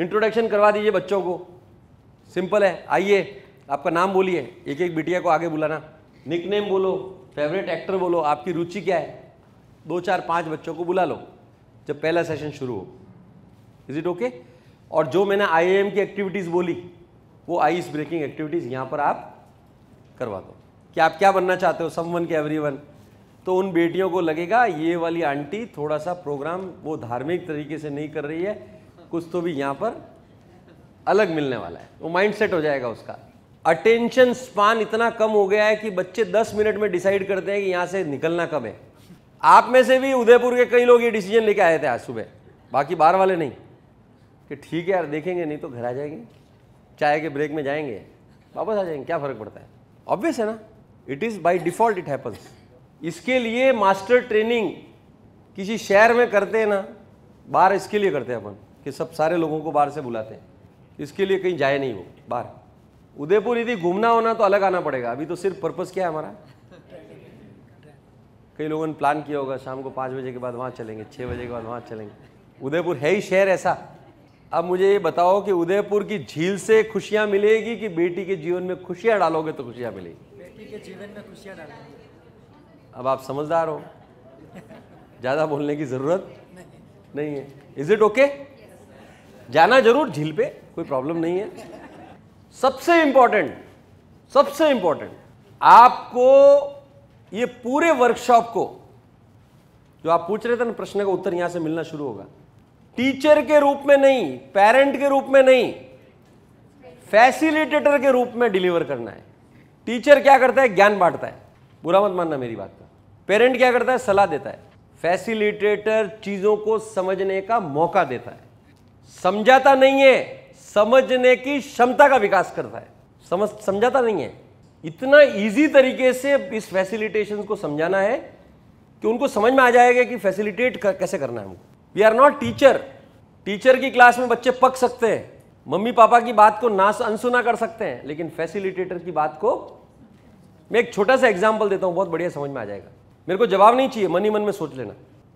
introduction करवा दीजिए बच्चों को सिंपल है आइए आपका नाम बोलिए एक एक बिटिया को आगे बुलाना निकनेम बोलो फेवरेट एक्टर बोलो आपकी रुचि क्या है दो चार पाँच बच्चों को बुला लो जब पहला सेशन शुरू हो इज इट ओके और जो मैंने आई की एक्टिविटीज़ बोली वो आइस ब्रेकिंग एक्टिविटीज़ यहाँ पर आप करवा दो कि आप क्या बनना चाहते हो सम वन के एवरी वन तो उन बेटियों को लगेगा ये वाली आंटी थोड़ा सा प्रोग्राम वो धार्मिक तरीके से नहीं कर रही है कुछ तो भी यहाँ पर अलग मिलने वाला है वो माइंड सेट हो जाएगा उसका अटेंशन स्पान इतना कम हो गया है कि बच्चे 10 मिनट में डिसाइड करते हैं कि यहाँ से निकलना कब है आप में से भी उदयपुर के कई लोग ये डिसीजन लेके आए थे आज सुबह बाकी बाहर वाले नहीं कि ठीक है यार देखेंगे नहीं तो घर आ जाएंगे चाय के ब्रेक में जाएंगे वापस आ जाएंगे क्या फ़र्क पड़ता है ऑब्वियस है ना it is by default it happens इसके लिए मास्टर ट्रेनिंग किसी शहर में करते हैं ना बाहर इसके लिए करते हैं अपन कि सब सारे लोगों को बाहर से बुलाते हैं इसके लिए कहीं जाए नहीं वो बाहर उदयपुर यदि घूमना होना तो अलग आना पड़ेगा अभी तो सिर्फ पर्पज़ क्या है हमारा कई लोगों ने प्लान किया होगा शाम को पाँच बजे के बाद वहाँ चलेंगे छः बजे के बाद वहाँ चलेंगे उदयपुर है ही शहर ऐसा अब मुझे ये बताओ कि उदयपुर की झील से खुशियाँ मिलेगी कि बेटी के जीवन में खुशियाँ डालोगे तो खुशियाँ मिलेगी बेटी के जीवन में खुशियाँ डालोगे अब आप समझदार हो ज़्यादा बोलने की ज़रूरत नहीं है इज़ इट ओके जाना जरूर झील पे कोई प्रॉब्लम नहीं है सबसे इंपॉर्टेंट सबसे इंपॉर्टेंट आपको ये पूरे वर्कशॉप को जो आप पूछ रहे थे ना प्रश्न का उत्तर यहां से मिलना शुरू होगा टीचर के रूप में नहीं पेरेंट के रूप में नहीं फैसिलिटेटर के रूप में डिलीवर करना है टीचर क्या करता है ज्ञान बांटता है बुरा मत मानना मेरी बात का पेरेंट क्या करता है सलाह देता है फैसिलिटेटर चीज़ों को समझने का मौका देता है समझाता नहीं है समझने की क्षमता का विकास करता है समझ समझाता नहीं है इतना इजी तरीके से इस फैसिलिटेशन को समझाना है कि उनको समझ में आ जाएगा कि फैसिलिटेट कर, कैसे करना है हमको we are not teacher teacher की क्लास में बच्चे पक सकते हैं मम्मी पापा की बात को ना अनसुना कर सकते हैं लेकिन फैसिलिटेटर की बात को मैं एक छोटा सा एग्जाम्पल देता हूँ बहुत बढ़िया समझ में आ जाएगा मेरे को जवाब नहीं चाहिए मन ही मन में सोच लेना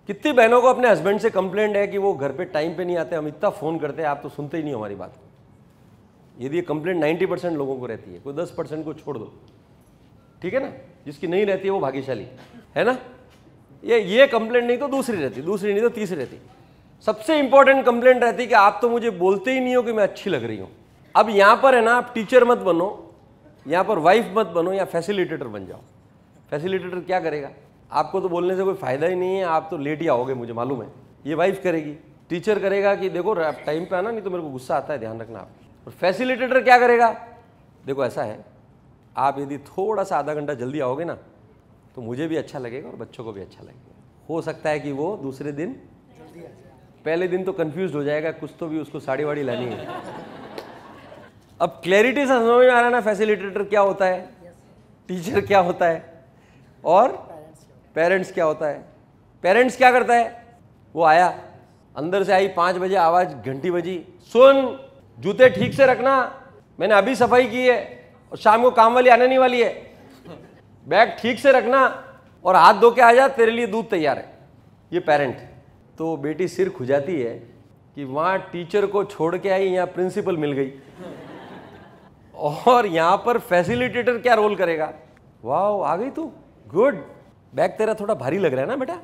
कितनी बहनों को अपने हस्बैंड से कंप्लेंट है कि वो घर पे टाइम पे नहीं आते हम इतना फ़ोन करते हैं आप तो सुनते ही नहीं हमारी बात यदि ये कंप्लेंट 90 परसेंट लोगों को रहती है कोई 10 परसेंट को छोड़ दो ठीक है ना जिसकी नहीं रहती है वो भाग्यशाली है ना ये ये कंप्लेंट नहीं तो दूसरी रहती दूसरी नहीं तो तीसरी रहती सबसे इंपॉर्टेंट कंप्लेंट रहती है कि आप तो मुझे बोलते ही नहीं हो कि मैं अच्छी लग रही हूँ अब यहाँ पर है ना आप टीचर मत बनो यहाँ पर वाइफ मत बनो या फैसिलिटेटर बन जाओ फैसिलिटेटर क्या करेगा आपको तो बोलने से कोई फ़ायदा ही नहीं है आप तो लेट ही आओगे मुझे मालूम है ये वाइफ करेगी टीचर करेगा कि देखो आप टाइम पे आना नहीं तो मेरे को गुस्सा आता है ध्यान रखना आप और फैसिलिटेटर क्या करेगा देखो ऐसा है आप यदि थोड़ा सा आधा घंटा जल्दी आओगे ना तो मुझे भी अच्छा लगेगा और बच्चों को भी अच्छा लगेगा हो सकता है कि वो दूसरे दिन पहले दिन तो कन्फ्यूज हो जाएगा कुछ तो भी उसको साड़ी वाड़ी लानी है अब क्लैरिटी से समझ में आ रहा ना फैसिलिटेटर क्या होता है टीचर क्या होता है और पेरेंट्स क्या होता है पेरेंट्स क्या करता है वो आया अंदर से आई पाँच बजे आवाज़ घंटी बजी सुन जूते ठीक से रखना मैंने अभी सफाई की है और शाम को काम वाली आने नहीं वाली है बैग ठीक से रखना और हाथ धो के आ जा तेरे लिए दूध तैयार है ये पेरेंट तो बेटी सिर खुजाती है कि वहाँ टीचर को छोड़ के आई यहाँ प्रिंसिपल मिल गई और यहाँ पर फैसिलिटेटर क्या रोल करेगा वाह आ गई तू गुड बैग तेरा थोड़ा भारी लग रहा है ना बेटा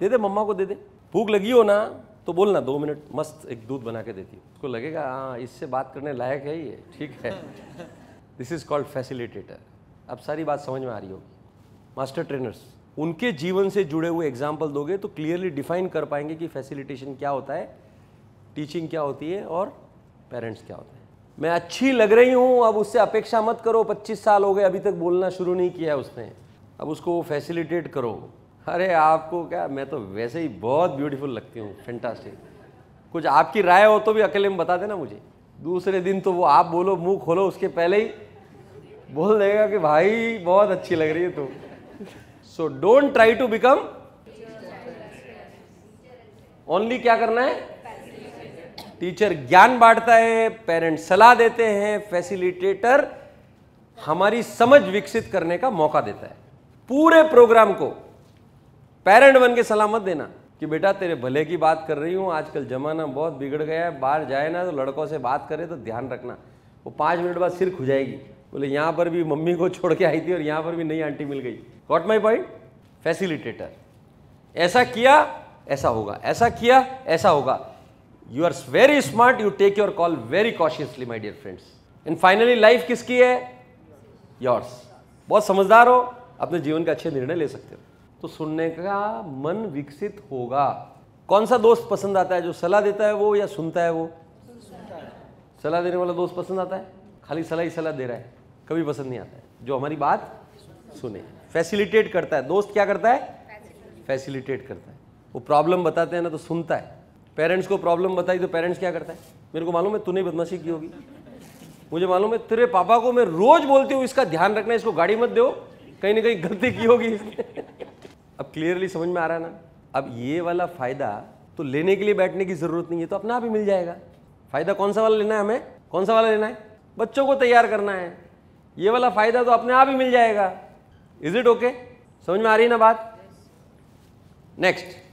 दे दे मम्मा को दे दे भूख लगी हो ना तो बोलना दो मिनट मस्त एक दूध बना के देती उसको लगेगा हाँ इससे बात करने लायक है ये ठीक है दिस इज़ कॉल्ड फैसिलिटेटर अब सारी बात समझ में आ रही होगी मास्टर ट्रेनर्स उनके जीवन से जुड़े हुए एग्जाम्पल दोगे तो क्लियरली डिफाइन कर पाएंगे कि फैसिलिटेशन क्या होता है टीचिंग क्या होती है और पेरेंट्स क्या होते हैं मैं अच्छी लग रही हूँ अब उससे अपेक्षा मत करो 25 साल हो गए अभी तक बोलना शुरू नहीं किया है उसने अब उसको फैसिलिटेट करो अरे आपको क्या मैं तो वैसे ही बहुत ब्यूटीफुल लगती हूँ फैंटास्टिक कुछ आपकी राय हो तो भी अकेले में बता देना मुझे दूसरे दिन तो वो आप बोलो मुंह खोलो उसके पहले ही बोल देगा कि भाई बहुत अच्छी लग रही है तुम so don't try to become only क्या करना है टीचर ज्ञान बांटता है पेरेंट्स सलाह देते हैं फैसिलिटेटर हमारी समझ विकसित करने का मौका देता है पूरे प्रोग्राम को पेरेंट बन के सलामत देना कि बेटा तेरे भले की बात कर रही हूँ आजकल ज़माना बहुत बिगड़ गया है बाहर जाए ना तो लड़कों से बात करे तो ध्यान रखना वो पाँच मिनट बाद सिर खुजाएगी बोले यहाँ पर भी मम्मी को छोड़ के आई थी और यहाँ पर भी नई आंटी मिल गई वॉट माई पॉइंट फैसिलिटेटर ऐसा किया ऐसा होगा ऐसा किया ऐसा होगा you are very smart you take your call very cautiously my dear friends and finally life किसकी है योर्स बहुत समझदार हो अपने जीवन के अच्छे निर्णय ले सकते हो तो सुनने का मन विकसित होगा कौन सा दोस्त पसंद आता है जो सलाह देता है वो या सुनता है वो सलाह देने वाला दोस्त पसंद आता है खाली सलाह ही सलाह दे रहा है कभी पसंद नहीं आता है जो हमारी बात सुने फैसिलिटेट करता है दोस्त क्या करता है फैसिलिटेट करता है वो प्रॉब्लम बताते हैं ना तो सुनता है पेरेंट्स को प्रॉब्लम बताई तो पेरेंट्स क्या करता है मेरे को मालूम है तूने बदमाशी की होगी मुझे मालूम है तेरे पापा को मैं रोज बोलती हूँ इसका ध्यान रखना इसको गाड़ी मत दो कहीं ना कहीं गलती की होगी इसने अब क्लियरली समझ में आ रहा है ना अब ये वाला फ़ायदा तो लेने के लिए बैठने की ज़रूरत नहीं है तो अपना आप ही मिल जाएगा फ़ायदा कौन सा वाला लेना है हमें कौन सा वाला लेना है बच्चों को तैयार करना है ये वाला फ़ायदा तो अपने आप ही मिल जाएगा इज़ इट ओके समझ में आ रही है ना बात नेक्स्ट